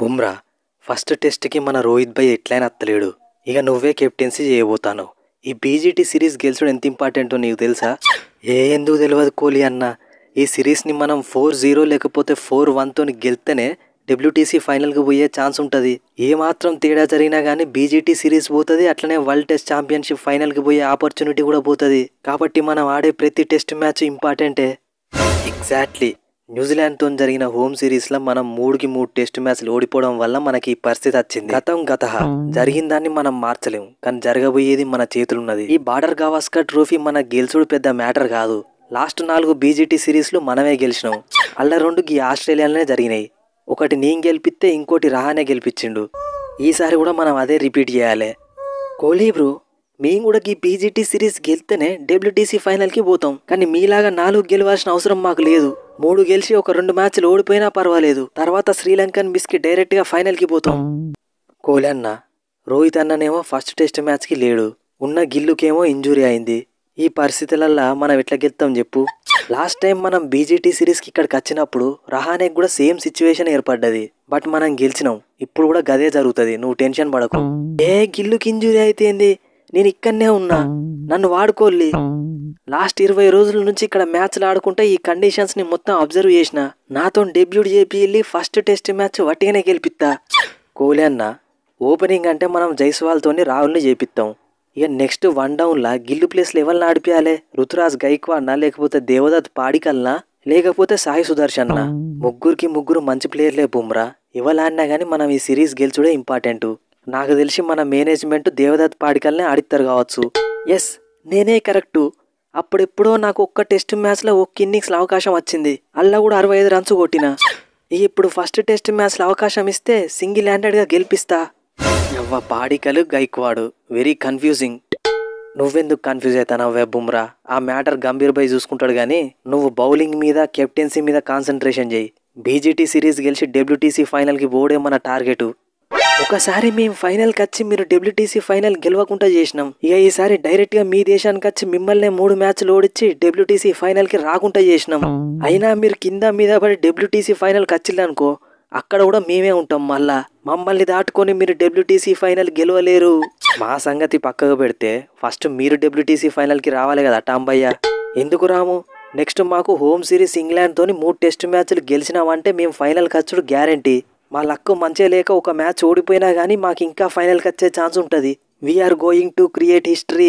Bumrah first టెస్ట్కి మన రోహిత్ భయ్ ఎట్లయినా అత్తలేడు ఇక నువ్వే కెప్టెన్సీ చేయబోతాను ఈ బీజీటీ సిరీస్ గెలిచడం ఎంత ఇంపార్టెంటో నీకు తెలుసా ఏ ఎందుకు తెలియదు కోహ్లీ అన్న ఈ సిరీస్ని మనం ఫోర్ జీరో లేకపోతే ఫోర్ వన్తో గెలితేనే డబ్ల్యూటీసీ ఫైనల్కి పోయే ఛాన్స్ ఉంటుంది ఏమాత్రం తేడా జరిగినా కానీ బీజీటీ సిరీస్ పోతుంది అట్లనే వరల్డ్ టెస్ట్ ఛాంపియన్షిప్ ఫైనల్కి పోయే ఆపర్చునిటీ కూడా పోతుంది కాబట్టి మనం ఆడే ప్రతి టెస్ట్ మ్యాచ్ ఇంపార్టెంటే ఎగ్జాక్ట్లీ న్యూజిలాండ్తో జరిగిన హోమ్ సిరీస్లో మనం మూడుకి మూడు టెస్ట్ మ్యాచ్లు ఓడిపోవడం వల్ల మనకి ఈ పరిస్థితి వచ్చింది గతం గత జరిగిన దాన్ని మనం మార్చలేము కానీ జరగబోయేది మన చేతులున్నది ఈ బార్డర్ గవాస్కర్ ట్రోఫీ మన గెలుచుడు పెద్ద మ్యాటర్ కాదు లాస్ట్ నాలుగు బీజీటీ సిరీస్లు మనమే గెలిచినాం అల్ల ఈ ఆస్ట్రేలియాలోనే జరిగినాయి ఒకటి నేను గెలిపిస్తే ఇంకోటి రహానే గెలిపించిండు ఈసారి కూడా మనం అదే రిపీట్ చేయాలి కోహ్లీ బ్రో మేము కూడా ఈ బీజేటీ సిరీస్ గెలితేనే డబ్ల్యూటీసీ ఫైనల్కి పోతాం కానీ మీలాగా నాలుగు గెలవాల్సిన అవసరం మాకు లేదు మూడు గెలిచి ఒక రెండు మ్యాచ్లు ఓడిపోయినా పర్వాలేదు తర్వాత శ్రీలంకన్ మిస్కి డైరెక్ట్గా ఫైనల్కి పోతాం కోహ్లీ అన్న రోహిత్ అన్ననేమో ఫస్ట్ టెస్ట్ మ్యాచ్కి లేడు ఉన్న గిల్లుకేమో ఇంజురీ అయింది ఈ పరిస్థితులల్లా మనం ఎట్లా గెలుతాం చెప్పు లాస్ట్ టైం మనం బీజేటీ సిరీస్కి ఇక్కడికి వచ్చినప్పుడు రహానే కూడా సేమ్ సిచ్యువేషన్ ఏర్పడ్డది బట్ మనం గెలిచినాం ఇప్పుడు కూడా గదే జరుగుతుంది నువ్వు టెన్షన్ పడకు ఏ గిల్లుకి ఇంజురీ అయితే నేను ఇక్కడనే ఉన్నా నన్ను వాడుకోలే లాస్ట్ ఇరవై రోజుల నుంచి ఇక్కడ మ్యాచ్లు ఆడుకుంటే ఈ కండిషన్స్ ని మొత్తం అబ్జర్వ్ చేసిన నాతో డెబ్యూట్ చేపి వెళ్ళి ఫస్ట్ టెస్ట్ మ్యాచ్ వట్టిగానే గెలిపిస్తా కోహ్లీ అన్న ఓపెనింగ్ అంటే మనం జైస్వాల్తోని రాహుల్ని చేపిస్తాం ఇక నెక్స్ట్ వన్ డౌన్లా గిల్లు ప్లేస్లో ఎవరిని ఆడిపియాలి రుతురాజ్ గైక్వాడ్నా లేకపోతే దేవదత్ పాడికల్నా లేకపోతే సాయి సుదర్శన్నా ముగ్గురికి ముగ్గురు మంచి ప్లేయర్లే బుమ్రా ఎవరు ఆడినా కానీ మనం ఈ సిరీస్ గెలిచుడే ఇంపార్టెంట్ నాకు తెలిసి మన మేనేజ్మెంట్ దేవదత్ పాడికల్నే ఆడిస్తారు కావచ్చు ఎస్ నేనే కరెక్టు అప్పుడెప్పుడో నాకు ఒక్క టెస్ట్ మ్యాచ్లో ఒక్క ఇన్నింగ్స్లో అవకాశం వచ్చింది అల్లా కూడా అరవై ఐదు రన్స్ కొట్టిన ఇప్పుడు ఫస్ట్ టెస్ట్ మ్యాచ్లో అవకాశం ఇస్తే సింగిల్ హ్యాండెడ్గా గెలిపిస్తా ఎవ్వ పాడికలు గైక్వాడు వెరీ కన్ఫ్యూజింగ్ నువ్వెందుకు కన్ఫ్యూజ్ అవుతానవ్వే బుమ్రా ఆ మ్యాటర్ గంభీర్ బై చూసుకుంటాడు కానీ నువ్వు బౌలింగ్ మీద కెప్టెన్సీ మీద కాన్సన్ట్రేషన్ చేయి బీజేటీ సిరీస్ గెలిచి డబ్ల్యూటీసీ ఫైనల్కి పోవడే మన టార్గెట్ ఒకసారి మేము ఫైనల్ వచ్చి మీరు డబ్ల్యూటీసీ ఫైనల్ గెలవకుండా చేసినాం ఇక ఈసారి డైరెక్ట్ గా మీ దేశానికి వచ్చి మిమ్మల్ని మూడు మ్యాచ్లు ఓడించి డబ్ల్యూటీసీ ఫైనల్ కి రాకుండా చేసినాం అయినా మీరు కింద మీద పడి డబ్ల్యూటీసీ ఫైనల్ కచ్చిల్లనుకో అక్కడ కూడా మేమే ఉంటాం మళ్ళా మమ్మల్ని దాటుకొని మీరు డబ్ల్యూటీసీ ఫైనల్ గెలవలేరు మా సంగతి పక్కకు పెడితే ఫస్ట్ మీరు డబ్ల్యూటీసీ ఫైనల్కి రావాలి కదా టాంబయ్య ఎందుకు రాము నెక్స్ట్ మాకు హోమ్ సిరీస్ ఇంగ్లాండ్తో మూడు టెస్ట్ మ్యాచ్లు గెలిచినామంటే మేము ఫైనల్ ఖర్చుడు గ్యారంటీ మా లక్ మంచే లేక ఒక మ్యాచ్ ఓడిపోయినా కానీ మాకు ఇంకా ఫైనల్కి వచ్చే ఛాన్స్ ఉంటుంది we're going to create history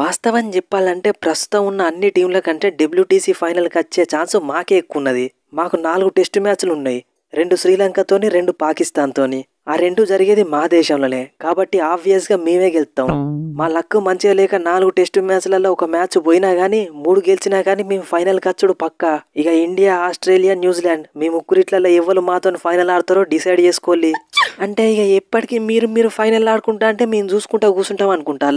వాస్తవం చెప్పాలంటే ప్రస్తుతం ఉన్న అన్ని టీంల కంటే డబ్ల్యూటీసీ ఫైనల్కి వచ్చే ఛాన్స్ మాకే ఎక్కువ ఉన్నది మాకు నాలుగు టెస్ట్ మ్యాచ్లు ఉన్నాయి రెండు శ్రీలంకతోని రెండు పాకిస్తాన్తోని ఆ రెండు జరిగేది మా దేశంలోనే కాబట్టి ఆబ్వియస్గా మేమే గెలుస్తాం మా లక్ మంచిగా లేక నాలుగు టెస్ట్ మ్యాచ్లలో ఒక మ్యాచ్ పోయినా కానీ మూడు గెలిచినా కానీ మేము ఫైనల్ కచ్చుడు పక్క ఇక ఇండియా ఆస్ట్రేలియా న్యూజిలాండ్ మీ ముగ్గురిట్లలో ఎవరు మాతో ఫైనల్ ఆడతారో డిసైడ్ చేసుకోవాలి అంటే ఇక ఎప్పటికీ మీరు మీరు ఫైనల్ ఆడుకుంటా అంటే మేము చూసుకుంటా కూర్చుంటాం అనుకుంటా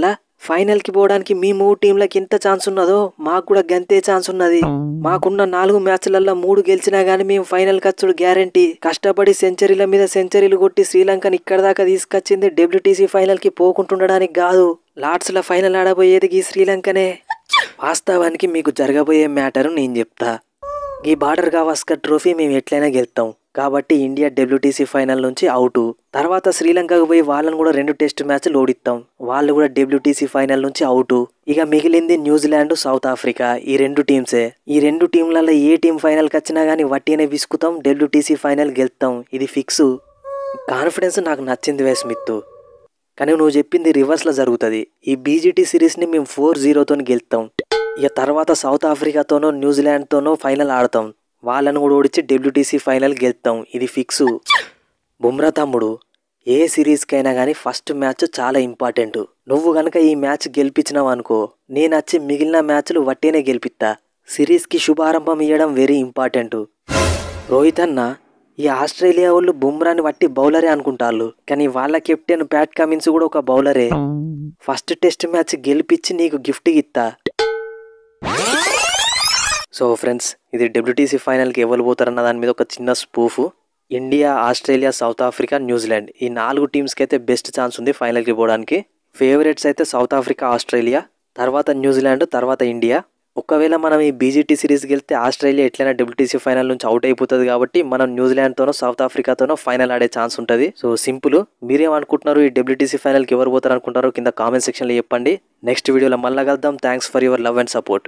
ఫైనల్కి పోవడానికి మీ మూడు టీంలకు ఎంత ఛాన్స్ ఉన్నదో మాకు కూడా గంతే ఛాన్స్ ఉన్నది మాకున్న నాలుగు మ్యాచ్లల్లో మూడు గెలిచినా గానీ మేము ఫైనల్ ఖర్చుడు గ్యారంటీ కష్టపడి సెంచరీల మీద సెంచరీలు కొట్టి శ్రీలంకని ఇక్కడ దాకా తీసుకొచ్చింది డబ్ల్యూటీసీ ఫైనల్కి పోకుంటుండడానికి కాదు లార్డ్స్లో ఫైనల్ ఆడబోయేది ఈ శ్రీలంకనే వాస్తవానికి మీకు జరగబోయే మ్యాటర్ నేను చెప్తా ఈ బార్డర్ కావాస్కర్ ట్రోఫీ మేము ఎట్లయినా గెలుతాం కాబట్టి ఇండియా డబ్ల్యూటీసీ ఫైనల్ నుంచి అవుట్ తర్వాత శ్రీలంకకు పోయి వాళ్ళని కూడా రెండు టెస్ట్ మ్యాచ్లు ఓడిస్తాం వాళ్ళు కూడా డబ్ల్యూటీసీ ఫైనల్ నుంచి అవుట్ ఇక మిగిలింది న్యూజిలాండ్ సౌత్ ఆఫ్రికా ఈ రెండు టీమ్సే ఈ రెండు టీంలలో ఏ టీం ఫైనల్కి వచ్చినా కానీ వట్టినే విసుకుతాం డబ్ల్యూటీసీ ఫైనల్ గెలుస్తాం ఇది ఫిక్స్ కాన్ఫిడెన్స్ నాకు నచ్చింది వే స్మిత్ కానీ నువ్వు చెప్పింది రివర్స్లో జరుగుతుంది ఈ బీజీటీ సిరీస్ని మేము ఫోర్ జీరోతో గెలుస్తాం ఇక తర్వాత సౌత్ ఆఫ్రికాతోనో న్యూజిలాండ్తోనో ఫైనల్ ఆడతాం వాళ్ళను కూడా ఓడించి డబ్ల్యూటీసీ ఫైనల్ గెలుతాం ఇది ఫిక్స్ బుమ్రా తమ్ముడు ఏ సిరీస్కైనా కానీ ఫస్ట్ మ్యాచ్ చాలా ఇంపార్టెంట్ నువ్వు గనక ఈ మ్యాచ్ గెలిపించినావు అనుకో నేను వచ్చి మిగిలిన మ్యాచ్లు వట్టేనే గెలిపిస్తా సిరీస్కి శుభారంభం ఇవ్వడం వెరీ ఇంపార్టెంట్ రోహిత్ అన్న ఈ ఆస్ట్రేలియా వాళ్ళు బుమ్రాని వట్టి బౌలరే అనుకుంటారు కానీ వాళ్ళ కెప్టెన్ ప్యాట్ కమిన్స్ కూడా ఒక బౌలరే ఫస్ట్ టెస్ట్ మ్యాచ్ గెలిపించి నీకు గిఫ్ట్ ఇస్తా సో ఫ్రెండ్స్ ఇది డబ్ల్యూటీసీ ఫైనల్కి ఎవరు పోతారన్న దాని మీద ఒక చిన్న spoof India Australia South Africa New Zealand ఈ నాలుగు టీమ్స్కి అయితే బెస్ట్ ఛాన్స్ ఉంది ఫైనల్కి పోవడానికి ఫేవరెట్స్ అయితే సౌత్ ఆఫ్రికా ఆస్ట్రేలియా తర్వాత న్యూజిలాండ్ తర్వాత ఇండియా ఒకవేళ మనం ఈ బీజీటీ సిరీస్కి వెళ్తే ఆస్ట్రేలియా ఎట్లయినా డబ్ల్యూటీసీ ఫైనల్ నుంచి అవుట్ అయిపోతుంది కాబట్టి మనం న్యూజిలాండ్తోనో సౌత్ ఆఫ్రికాతోనో ఫైనల్ ఆడే ఛాన్స్ ఉంటుంది సో సింపుల్ మీరేమనుకుంటున్నారు ఈ డబ్ల్యూటీసీ ఫైనల్కి ఎవరు పోతారు అనుకుంటారో కింద కామెంట్ సెక్షన్లో చెప్పండి నెక్స్ట్ వీడియోలో మళ్ళీ కలుద్దాం thanks for your love and support